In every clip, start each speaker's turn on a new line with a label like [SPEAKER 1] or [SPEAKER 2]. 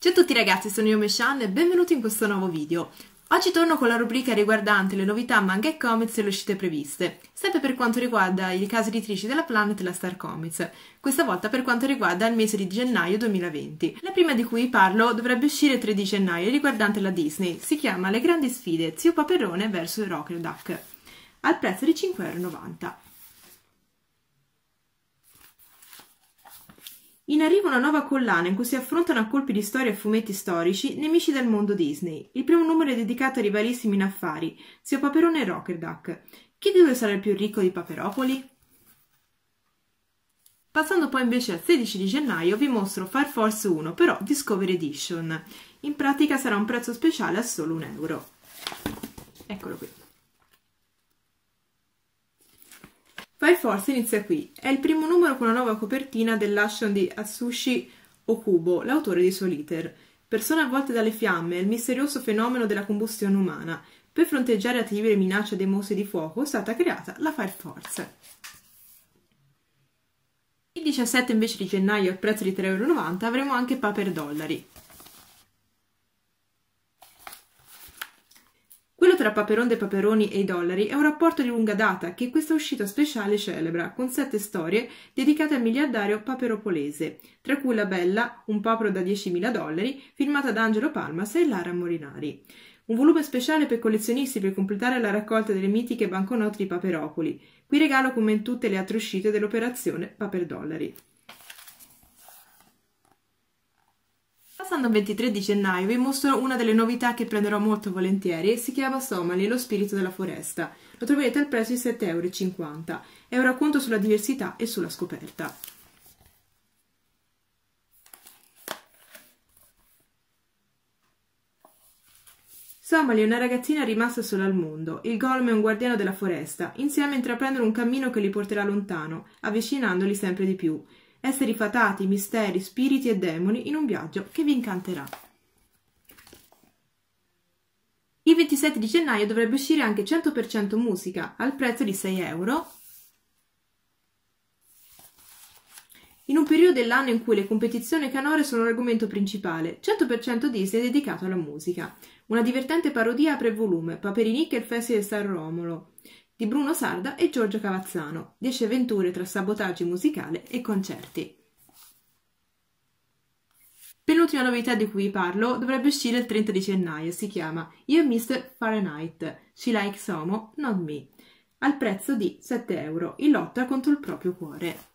[SPEAKER 1] Ciao a tutti ragazzi, sono Yome Meshan e benvenuti in questo nuovo video. Oggi torno con la rubrica riguardante le novità manga e comics e le uscite previste, sempre per quanto riguarda i casi editrici della Planet e la Star Comics, questa volta per quanto riguarda il mese di gennaio 2020. La prima di cui parlo dovrebbe uscire il 3 di gennaio riguardante la Disney, si chiama Le Grandi Sfide, Zio Paperone vs Rocket Duck, al prezzo di 5,90€. In arrivo una nuova collana in cui si affrontano a colpi di storia e fumetti storici nemici del mondo Disney. Il primo numero è dedicato ai rivalissimi in affari, sia Paperone e Rockerduck. Chi di due sarà il più ricco di Paperopoli? Passando poi invece al 16 di gennaio vi mostro Far Force 1, però Discovery Edition. In pratica sarà un prezzo speciale a solo un euro. Eccolo qui. Fire Force inizia qui. È il primo numero con la nuova copertina dell'action di Atsushi Okubo, l'autore di Soliter. Persone avvolte dalle fiamme, il misterioso fenomeno della combustione umana. Per fronteggiare attive minacce dei mostri di fuoco è stata creata la Fire Force. Il 17 invece di gennaio, al prezzo di 3,90€, avremo anche Paper Dollari. tra Paperon dei Paperoni e i dollari è un rapporto di lunga data che questa uscita speciale celebra, con sette storie dedicate al miliardario paperopolese, tra cui la bella Un papero da 10.000 dollari, filmata da Angelo Palmas e Lara Morinari. Un volume speciale per collezionisti per completare la raccolta delle mitiche banconote di Paperopoli. Qui regalo come in tutte le altre uscite dell'operazione Paper Dollari. Passando al 23 di gennaio vi mostro una delle novità che prenderò molto volentieri, si chiama Somali, lo spirito della foresta. Lo troverete al prezzo di 7,50€. È un racconto sulla diversità e sulla scoperta. Somali è una ragazzina rimasta sola al mondo. Il golem è un guardiano della foresta. Insieme intraprendono un cammino che li porterà lontano, avvicinandoli sempre di più esseri fatati, misteri, spiriti e demoni in un viaggio che vi incanterà. Il 27 di gennaio dovrebbe uscire anche 100% musica al prezzo di 6 euro. In un periodo dell'anno in cui le competizioni canore sono l'argomento principale, 100% Disney è dedicato alla musica. Una divertente parodia apre pre volume, Paperinica e il Festival di San Romolo di Bruno Sarda e Giorgio Cavazzano, 10 avventure tra sabotaggi musicale e concerti. Penultima novità di cui vi parlo dovrebbe uscire il 30 di gennaio, si chiama You Mr. Fahrenheit, She Likes Homo, Not Me, al prezzo di 7 euro, in lotta contro il proprio cuore.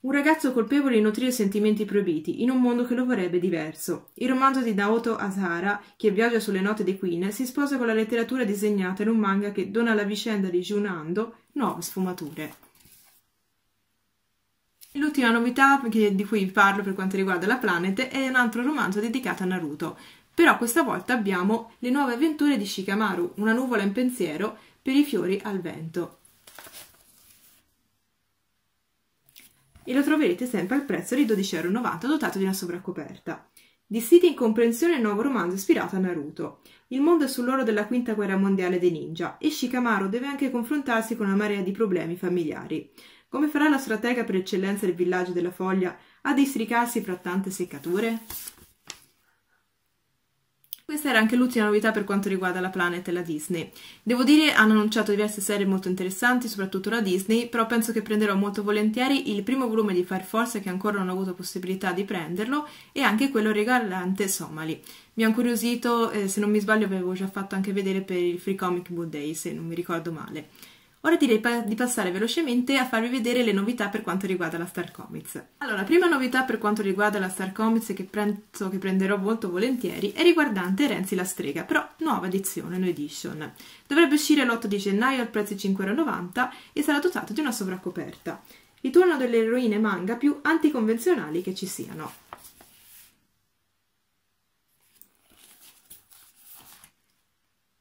[SPEAKER 1] Un ragazzo colpevole di nutrire sentimenti proibiti, in un mondo che lo vorrebbe diverso. Il romanzo di Naoto Asahara, che viaggia sulle note di Queen, si sposa con la letteratura disegnata in un manga che dona alla vicenda di Junando nuove sfumature. L'ultima novità di cui vi parlo per quanto riguarda la Planet è un altro romanzo dedicato a Naruto, però questa volta abbiamo Le nuove avventure di Shikamaru, una nuvola in pensiero per i fiori al vento. e lo troverete sempre al prezzo di 12,90 euro dotato di una sovracoperta. Dissiti in comprensione il nuovo romanzo ispirato a Naruto. Il mondo è sull'oro della quinta guerra mondiale dei ninja e Shikamaru deve anche confrontarsi con una marea di problemi familiari. Come farà la stratega per eccellenza del villaggio della foglia a districarsi fra tante seccature? questa era anche l'ultima novità per quanto riguarda la Planet e la Disney. Devo dire, hanno annunciato diverse serie molto interessanti, soprattutto la Disney, però penso che prenderò molto volentieri il primo volume di Fire Force che ancora non ho avuto possibilità di prenderlo e anche quello regalante Somali. Mi ha incuriosito, eh, se non mi sbaglio avevo già fatto anche vedere per il Free Comic Book Day, se non mi ricordo male. Ora direi pa di passare velocemente a farvi vedere le novità per quanto riguarda la Star Comics. Allora, la prima novità per quanto riguarda la Star Comics che penso che prenderò molto volentieri è riguardante Renzi la strega, però nuova edizione, no edition. Dovrebbe uscire l'8 di gennaio al prezzo di 5,90€ e sarà dotato di una sovraccoperta. Ritorno delle eroine manga più anticonvenzionali che ci siano.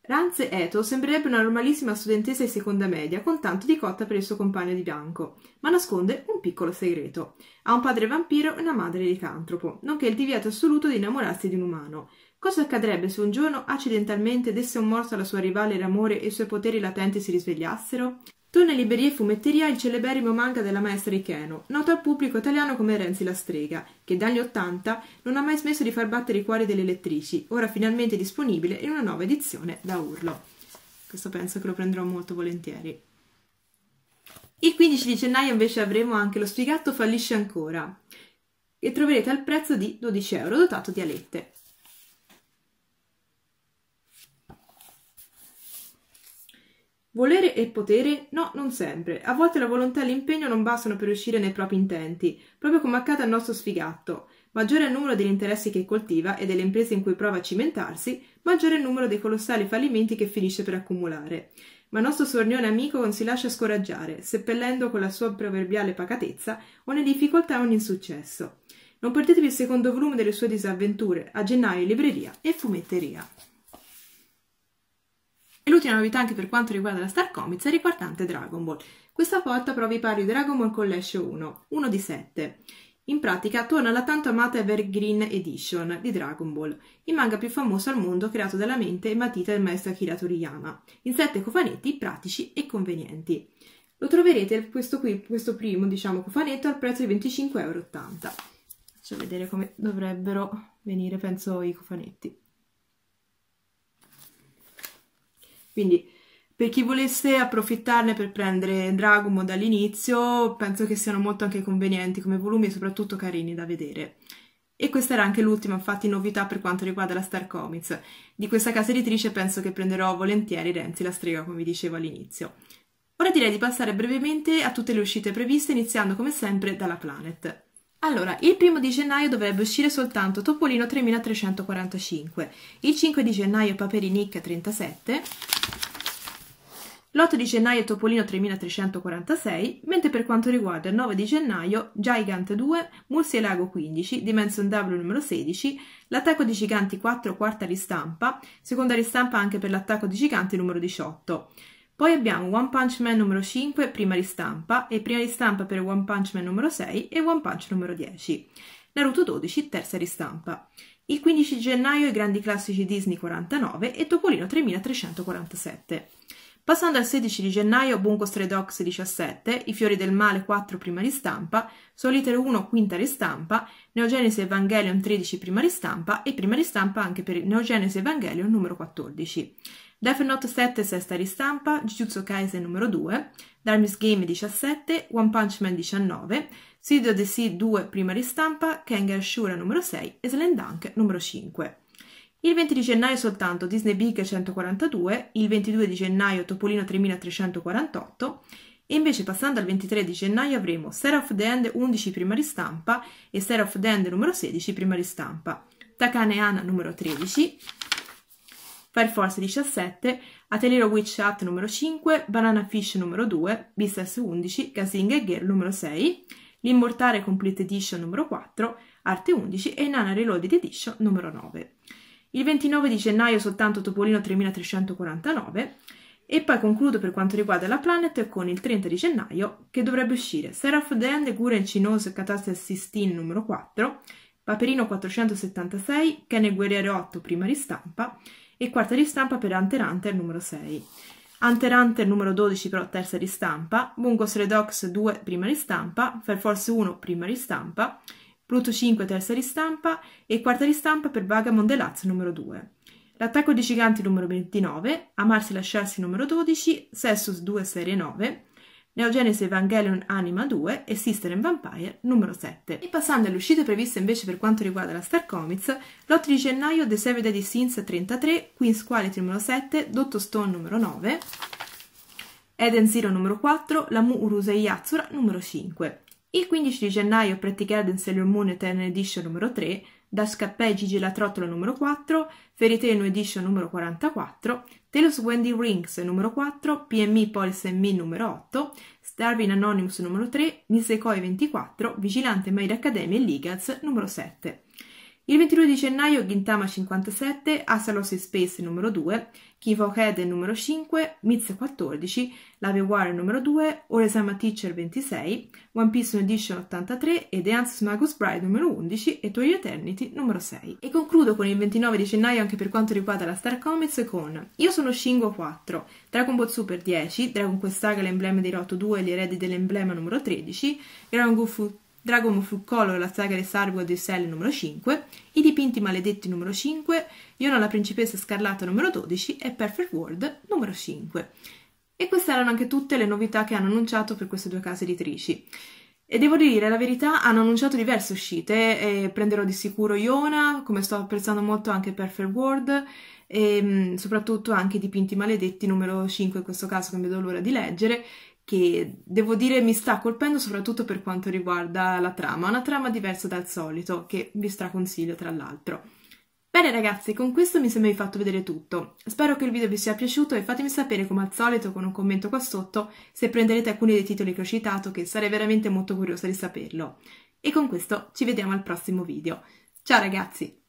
[SPEAKER 1] Ranze Eto sembrerebbe una normalissima studentessa di seconda media, con tanto di cotta per il suo compagno di bianco, ma nasconde un piccolo segreto. Ha un padre vampiro e una madre licantropo, nonché il divieto assoluto di innamorarsi di un umano. Cosa accadrebbe se un giorno accidentalmente desse un morso alla sua rivale l'amore e i suoi poteri latenti si risvegliassero? Tone Librerie e Fumetteria il celeberrimo manga della maestra Ikeno, noto al pubblico italiano come Renzi la strega, che dagli 80 non ha mai smesso di far battere i cuori delle lettrici, ora finalmente disponibile in una nuova edizione da urlo. Questo penso che lo prenderò molto volentieri. Il 15 di gennaio invece avremo anche lo spiegato Fallisce ancora, che troverete al prezzo di 12 euro, dotato di alette. Volere e potere? No, non sempre. A volte la volontà e l'impegno non bastano per riuscire nei propri intenti, proprio come accade al nostro sfigatto. Maggiore è il numero degli interessi che coltiva e delle imprese in cui prova a cimentarsi, maggiore è il numero dei colossali fallimenti che finisce per accumulare. Ma il nostro sornione amico non si lascia scoraggiare, seppellendo con la sua proverbiale pacatezza ogni difficoltà e ogni insuccesso. Non perdetevi il secondo volume delle sue disavventure, a gennaio in libreria e fumetteria. E l'ultima novità anche per quanto riguarda la Star Comics è riguardante Dragon Ball. Questa volta però vi parlo di Dragon Ball Collection 1, 1 di 7. In pratica torna la tanto amata Evergreen Edition di Dragon Ball, il manga più famoso al mondo creato dalla mente e matita del maestro Akira Toriyama, in 7 cofanetti pratici e convenienti. Lo troverete questo qui, questo primo, diciamo, cofanetto al prezzo di 25,80 euro. Faccio vedere come dovrebbero venire, penso, i cofanetti. Quindi per chi volesse approfittarne per prendere Dragumo dall'inizio, penso che siano molto anche convenienti come volumi e soprattutto carini da vedere. E questa era anche l'ultima, infatti, novità per quanto riguarda la Star Comics. Di questa casa editrice penso che prenderò volentieri Renzi la strega, come vi dicevo all'inizio. Ora direi di passare brevemente a tutte le uscite previste, iniziando come sempre dalla Planet. Allora, il primo di gennaio dovrebbe uscire soltanto Topolino 3345, il 5 di gennaio Paperinic 37, l'8 di gennaio Topolino 3346, mentre per quanto riguarda il 9 di gennaio Gigant 2, e Lago 15, Dimension W numero 16, l'attacco di giganti 4 quarta ristampa, seconda ristampa anche per l'attacco di giganti numero 18. Poi abbiamo One Punch Man numero 5, prima ristampa, e prima ristampa per One Punch Man numero 6 e One Punch numero 10. Naruto 12, terza ristampa. Il 15 gennaio i grandi classici Disney 49 e Topolino 3347. Passando al 16 di gennaio, Bungo Stray Dogs 17, I Fiori del Male 4 prima ristampa, Soliter 1 quinta ristampa, Neogenesi Evangelion 13 prima ristampa e prima ristampa anche per Neogenesi Evangelion numero 14. Death Note 7 sesta ristampa, Jujutsu Kaisen numero 2, Darkness Game 17, One Punch Man 19, Studio DC 2 prima ristampa, Kengar Shura numero 6 e Slam numero 5. Il 20 di gennaio soltanto Disney Big 142, il 22 di gennaio Topolino 3348 e invece passando al 23 di gennaio avremo Sarah of the End 11 prima ristampa e Sarah of the End numero 16 prima ristampa, Takane Hana numero 13, per Forza 17, Ateliero Witch Hat numero 5, Banana Fish numero 2, Business 11, Gasing e Girl numero 6, L'Immortale Complete Edition numero 4, Arte 11 e Nana Reloaded Edition numero 9. Il 29 di gennaio soltanto Topolino 3349 e poi concludo per quanto riguarda la Planet con il 30 di gennaio che dovrebbe uscire Seraph Dand, Guren Cinoso e Catastrophe 16 numero 4, Paperino 476, Cane Guerriere 8 prima ristampa, e quarta ristampa per Hunter Hunter numero 6. Hunter Hunter numero 12 però terza ristampa, Bungos Redox 2 prima ristampa, Fair Force 1 prima ristampa, Pluto 5 terza ristampa e quarta ristampa per Vagamond Delaz numero 2. L'attacco di giganti numero 29, Amarsi e lasciarsi numero 12, Sessus 2 serie 9, Neogenesis Evangelion Anima 2 e Sister and Vampire numero 7. E passando alle uscite previste invece per quanto riguarda la Star Comics, l'8 di gennaio The Seven Deadly Sins 33, Queen's Quality numero 7, Dotto Stone numero 9, Eden Zero numero 4, La Mu Urusei Yatsura numero 5. Il 15 di gennaio Practical Eden Sailor Moon Eternal Edition numero 3, da la Gelatrottola numero 4, Fairytale Edition numero 44, Talos Wendy Rings numero 4, PMI Pulse Me numero 8, Starvin Anonymous numero 3, Nisekoi 24, Vigilante Maid Academy e Ligaz numero 7. Il 22 di gennaio Gintama 57, Asalos Space numero 2, Kivo Head numero 5, Miz 14, Lave War numero 2, Oresama Teacher 26, One Piece Edition 83 e The Ansus Magus Bride numero 11 e Toy Eternity numero 6. E concludo con il 29 di gennaio anche per quanto riguarda la Star Comics con Io sono Shingo 4, Dragon Ball Super 10, Dragon Quest Saga l'emblema dei Roto 2 e gli eredi dell'emblema numero 13, Grand Gufu Dragomo Color, la saga di Sargo di Sel numero 5, I dipinti maledetti numero 5, Iona la principessa scarlata numero 12 e Perfect World numero 5. E queste erano anche tutte le novità che hanno annunciato per queste due case editrici. E devo dire la verità, hanno annunciato diverse uscite, prenderò di sicuro Iona, come sto apprezzando molto anche Perfect World, e soprattutto anche i dipinti maledetti numero 5 in questo caso che mi do l'ora di leggere, che devo dire mi sta colpendo soprattutto per quanto riguarda la trama, una trama diversa dal solito, che vi straconsiglio tra l'altro. Bene ragazzi, con questo mi sembra di fatto vedere tutto. Spero che il video vi sia piaciuto e fatemi sapere come al solito con un commento qua sotto se prenderete alcuni dei titoli che ho citato che sarei veramente molto curiosa di saperlo. E con questo ci vediamo al prossimo video. Ciao ragazzi!